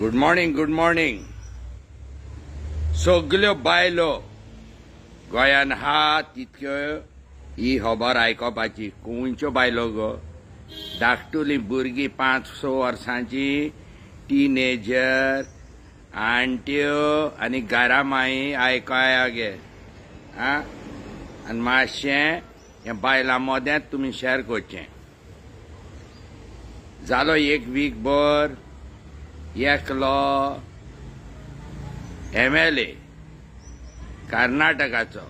Good morning good morning सगल्यो बायलो गोयान हा तितक्यो ही खबर आयकोपाची कोणच्यो बायलो गो धाकटुली भुरगीं पांच स वर्सांची टिनेजर आंट्यो आनी घरामाई आयकया गे आ आनी मातशें हे बायलां मोदेंत तुमी शेअर करचें जालो एक वीक भर एकलो एम एल ए कर्नाटकाचो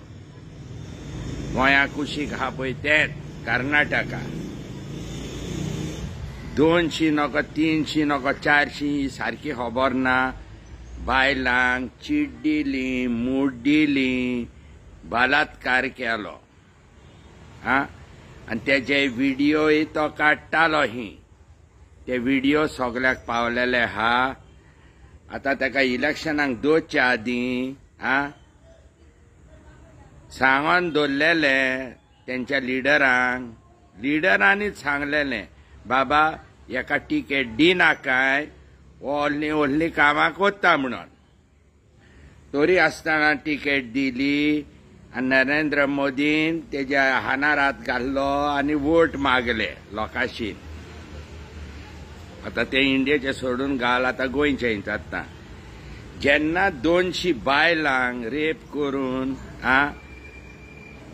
गोया कुशीक हा पळय तेच कर्नाटका दोनशी नको तीनशी नको चारशी सारखी खबर ना बायलांक चिड्डीली, दिली दिली बलात्कार केलो आणि त्याचे व्हिडिओ तो काडटालो ही ते व्हिडिओ सगळ्याक पावलेले हा आता ताका इलेक्शनाक दोचे आदीं आ सांगून दवरलेले त्यांच्या लिडरांक लिडरांनीच सांगलेले बाबा एका तिकेट नाकाय व्हडली व्हडली कामां कोत्ता म्हणून तरी आसतना टिकेट दिली आनी नरेंद्र मोदीन तेज्या हानार हात घाल्लो आनी वोट मागले लोकांशी आता ते इंडियाचे सोडून घाल आता गोयच्या आता ज्यांना जेन्ना दोनशी बायलांक रेप करून आ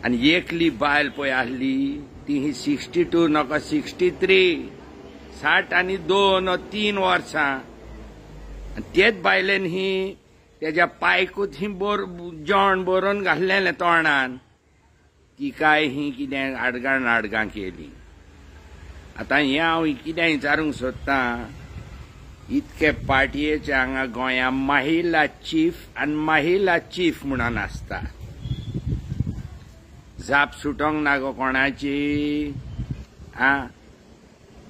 आणि एकली बायल पळय आली ती ही सिक्स्टी टू नको सिक्स्टी थ्री साठ आणि दोन तीन वर्सां तेच बायलेन ही त्याच्या पायकूच ही बोर जेवण बरोवन घाल्लेलें तोंडान काय ही कितें आडगाण आडगां केली आता हे हांव कितें विचारूंक सोदतां इतके पाटयेचे हांगा गोंया महिला चीफ आनी महिला चीफ म्हणून आसता जाप सुटोंक ना गो कोणाची आ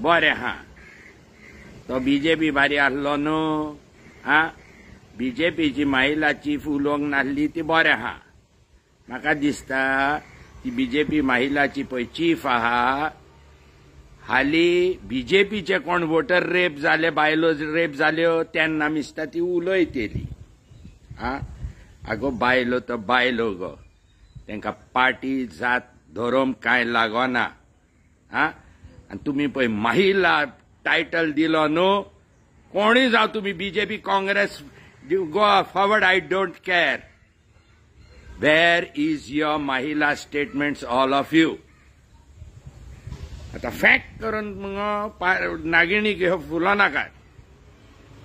बरें हा तो बीजेपी भारी आसलो न्हू आ बीजेपीची महिला चीफ उलोवंक नासली ती बरें आहा म्हाका दिसता ती बीजेपी महिलाची पळय चीफ आहा हाली बीजेपीचे कोण वोटर रेप झाले बायलो रेप जाल्यो त्यांना मिसता ती उलयतेली आ आगो बायलो तो बायलो गो त्यांना पार्टी जात धोरोम काय लागोना आ आणि तुम्ही पळय महिला टायटल दिलो न्हू कोणी जावं तुम्ही BJP Congress go forward I don't care where is your महिला स्टेटमेंट्स ऑल ऑफ यू आता फॅक्ट करून मग नागिणी हो, फुला ना नाकात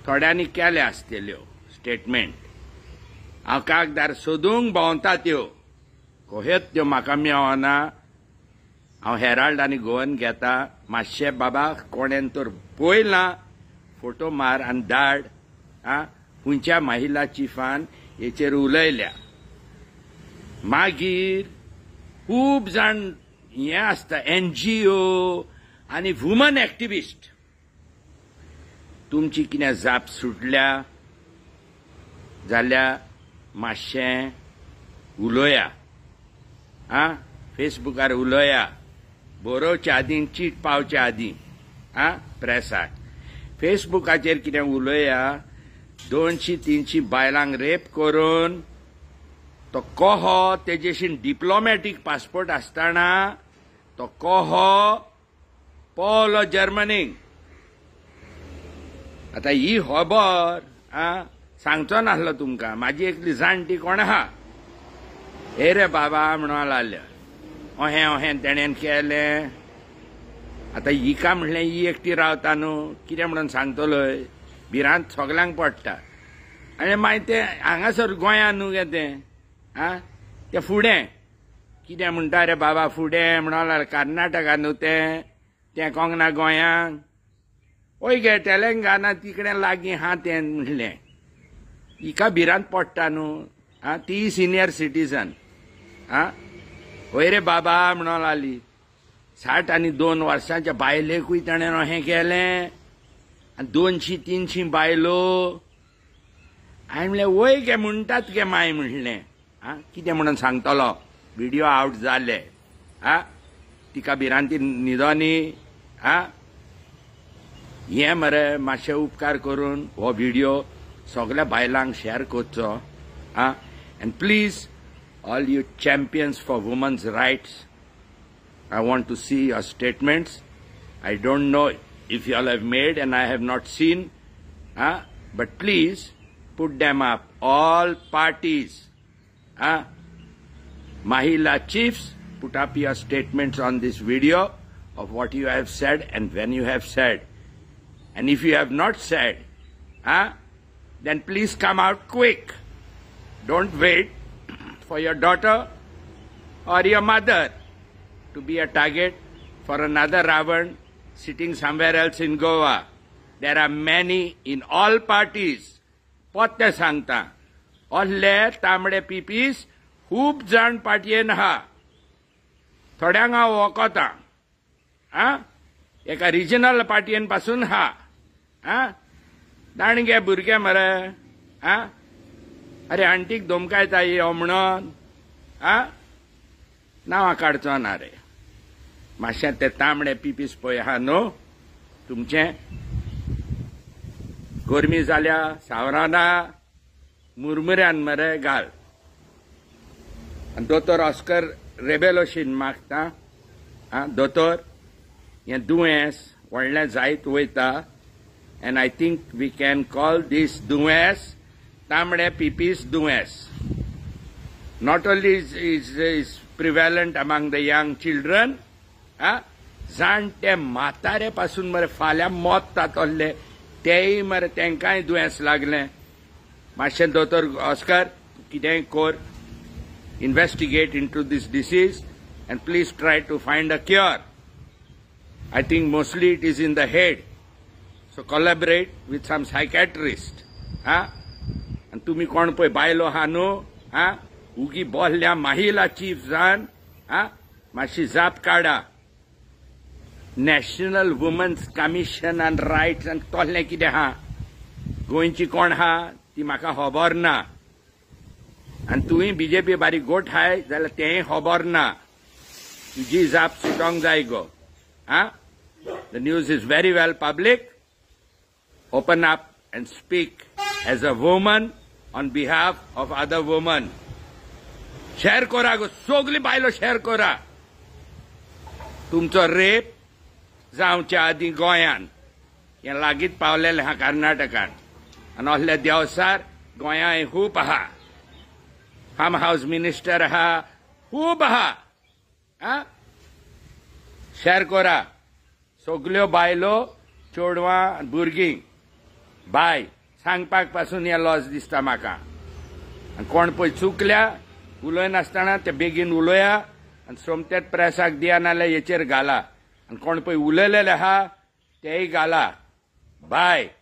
थोड्यांनी केल्या आसतेल्यो स्टेटमेंट हांव कागदार सोदूंक भोंवता त्यो कोहेत त्यो म्हाका मेळना हांव हेराल्ड आनी गोवन घेता मातशे बाबा कोणेन तर पळयला फोटो मार आनी धाड आं खंयच्या महिला चिफान हेचेर उलयल्या मागीर खूब जाण हे असतं एनजीओ आणि वुमन ऍक्टिव्हिस्ट तुमची किन्या जाप सुटल्या झाल्या मातशें उलोया आ फेसबुकार उलोया बरोवच्या आदीं चीट पावच्या आदीं आ प्रेसाक फेसबुकाचेर कितें उलोया दोनशी तिनशी बायलांक रेप करून तो कोहो तेजेशीन डिप्लोमॅटीक पासपोर्ट असताना कोहो Polo जर्मनी आता ही होबर आ सांगचो नासलो तुमकां माझी एकली जाणटी कोण हा हे रे बाबा म्हणून लागल्या ओहे अहें केले आता ही का म्हणले ही एकटी रावता न्हू कितें म्हणून सांगतलोय भिरांत सगल्यांक पडटा आनी मागीर ते हांगासर गोंयान न्हू गे ते आ ते फुडें कितें म्हणटा रे बाबा फुडें म्हणू लागले कर्नाटका न्हू तें तें कोंगना गोंयांक ओय गे तेलंगाना तिकडे लागीं हा तें म्हणलें इका भिरांत पडटा न्हू आं ती सिनियर सिटीजन आं वय रे बाबा म्हणोंक लागली साठ आनी दोन वर्सांच्या बायलेकूय ताणें हें केलें आनी दोनशीं तिनशी बायलो हांवें म्हणलें वय गे म्हणटात गे माय म्हणलें आं कितें म्हणून सांगतलो व्हिडियो आवट जाले आ तिका भिरांती न्हिदोनी आ हे मरे मातशे उपकार करून हो व्हिडिओ सगळ्या बायलांक शेअर करचो आ and please all you champions for women's rights I want to see your statements I don't know if you all have made and I have not seen. Huh? But please put them up, all parties. Huh? Mahila chiefs, put up your statements on this video of what you have said and when you have said. And if you have not said, huh, then please come out quick. Don't wait for your daughter or your mother to be a target for another Ravan sitting somewhere else in Goa. There are many in all parties. Potte sangta. All le tamde pipis खूब जाण पाटयेन हा, थोड्यांक हांव वळखता आं एका regional पाटयेन पासून हा आं दाणगे भुरगे मरे आं अरे आंटीक धोमकायता यो हो म्हणून आं नांवां काडचो ना रे मातशें ते तांबडे पीपीस पळय हा न्हू तुमचें गोरमी जाल्या सावराना मुरमुऱ्यान मरे घाल दोतोर ऑस्कर रेबेलोशीन मागता आ दोतोर हे दुयेंस व्हडलें जायत वयता and I think we can call this दुयेंस तांबडे पिपीस दुयेंस not only is is is prevalent among the young children आ जाणटे म्हातारे पासून मरे फाल्यां मोत तातोल्ले तेय मरे तेंकांय दुयेंस लागले मातशें दोतोर ऑस्कर कितेंय कोर investigate into this disease and please try to find a cure. I think mostly it is in the head. So collaborate with some psychiatrist. Huh? And to me, kon poi bailo hano, huh? Ugi mahila chief zan, huh? Mashi National Women's Commission and Rights and tolne ki deha. Goinchi kon ha, ti maka na. आणि तुवें BJP बारीक गोट हाय जर ते खबर ना जी जाप सुटोंक जाय गो हा the news is very well public open up and speak as a woman on behalf of other woman share कोरा गो सगळी बायलो शेअर कोरा तुमचो रेप जावच्या आधी गोयात हे लागीत पावलेलें हा कर्नाटकात आणि असल्या देवसार गोंया खूप आहा फार्म हाऊस मिनिस्टर हा खूप हा शेअर कोरा सगल्यो बायलो चेडवां भुरगीं बाय सांगपाक पासून हे लॉज दिसता म्हाका कोण पळय चुकल्या उलयनासतना ते बेगीन उलोया आनी सोमतेच प्रेसाक दिया नाल्यार हेचेर घाला आनी कोण पळय उलयलेले आहा तेय घाला बाय